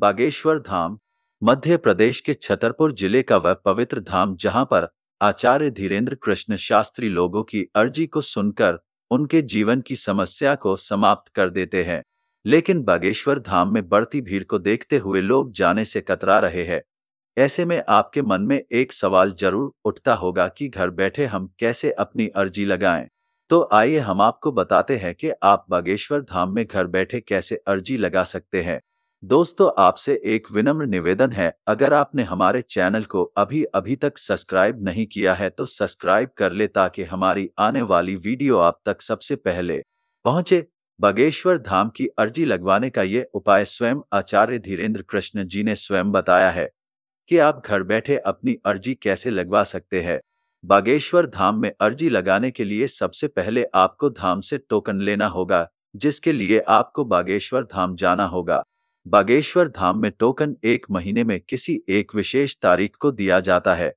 बागेश्वर धाम मध्य प्रदेश के छतरपुर जिले का वह पवित्र धाम जहां पर आचार्य धीरेन्द्र कृष्ण शास्त्री लोगों की अर्जी को सुनकर उनके जीवन की समस्या को समाप्त कर देते हैं लेकिन बागेश्वर धाम में बढ़ती भीड़ को देखते हुए लोग जाने से कतरा रहे हैं ऐसे में आपके मन में एक सवाल जरूर उठता होगा कि घर बैठे हम कैसे अपनी अर्जी लगाएं तो आइए हम आपको बताते हैं कि आप बागेश्वर धाम में घर बैठे कैसे अर्जी लगा सकते हैं दोस्तों आपसे एक विनम्र निवेदन है अगर आपने हमारे चैनल को अभी अभी तक सब्सक्राइब नहीं किया है तो सब्सक्राइब कर ले ताकि हमारी आने वाली वीडियो आप तक सबसे पहले पहुंचे बागेश्वर धाम की अर्जी लगवाने का ये उपाय स्वयं आचार्य धीरेन्द्र कृष्ण जी ने स्वयं बताया है कि आप घर बैठे अपनी अर्जी कैसे लगवा सकते हैं बागेश्वर धाम में अर्जी लगाने के लिए सबसे पहले आपको धाम से टोकन लेना होगा जिसके लिए आपको बागेश्वर धाम जाना होगा बागेश्वर धाम में टोकन एक महीने में किसी एक विशेष तारीख को दिया जाता है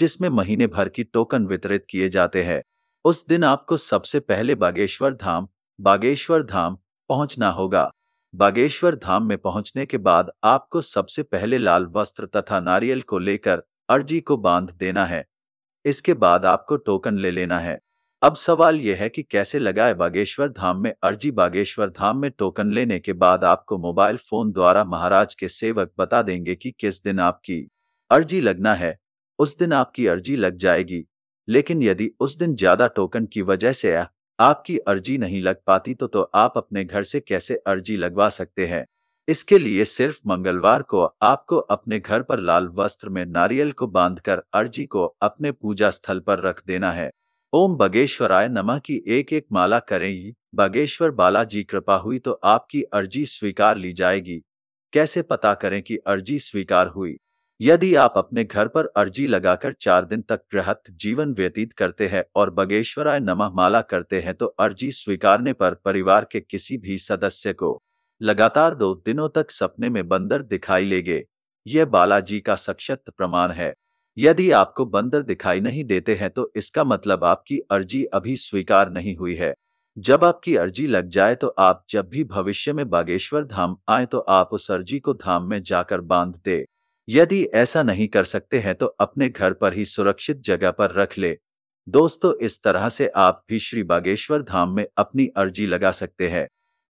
जिसमें महीने भर की टोकन वितरित किए जाते हैं उस दिन आपको सबसे पहले बागेश्वर धाम बागेश्वर धाम पहुंचना होगा बागेश्वर धाम में पहुंचने के बाद आपको सबसे पहले लाल वस्त्र तथा नारियल को लेकर अर्जी को बांध देना है इसके बाद आपको टोकन ले लेना है अब सवाल यह है कि कैसे लगाए बागेश्वर धाम में अर्जी बागेश्वर धाम में टोकन लेने के बाद आपको मोबाइल फोन द्वारा महाराज के सेवक बता देंगे कि किस दिन आपकी अर्जी लगना है उस दिन आपकी अर्जी लग जाएगी लेकिन यदि उस दिन ज्यादा टोकन की वजह से आपकी अर्जी नहीं लग पाती तो, तो आप अपने घर से कैसे अर्जी लगवा सकते हैं इसके लिए सिर्फ मंगलवार को आपको अपने घर पर लाल वस्त्र में नारियल को बांधकर अर्जी को अपने पूजा स्थल पर रख देना है ओम आय नमः की एक एक माला करें बागेश्वर बालाजी कृपा हुई तो आपकी अर्जी स्वीकार ली जाएगी कैसे पता करें कि अर्जी स्वीकार हुई यदि आप अपने घर पर अर्जी लगाकर चार दिन तक गृहत जीवन व्यतीत करते हैं और बगेश्वराय नमः माला करते हैं तो अर्जी स्वीकारने पर परिवार के किसी भी सदस्य को लगातार दो दिनों तक सपने में बंदर दिखाई लेगे यह बालाजी का सक्षत प्रमाण है यदि आपको बंदर दिखाई नहीं देते हैं तो इसका मतलब आपकी अर्जी अभी स्वीकार नहीं हुई है जब आपकी अर्जी लग जाए तो आप जब भी भविष्य में बागेश्वर धाम आए तो आप उस अर्जी को धाम में जाकर बांध दे यदि ऐसा नहीं कर सकते हैं तो अपने घर पर ही सुरक्षित जगह पर रख ले दोस्तों इस तरह से आप भी श्री बागेश्वर धाम में अपनी अर्जी लगा सकते हैं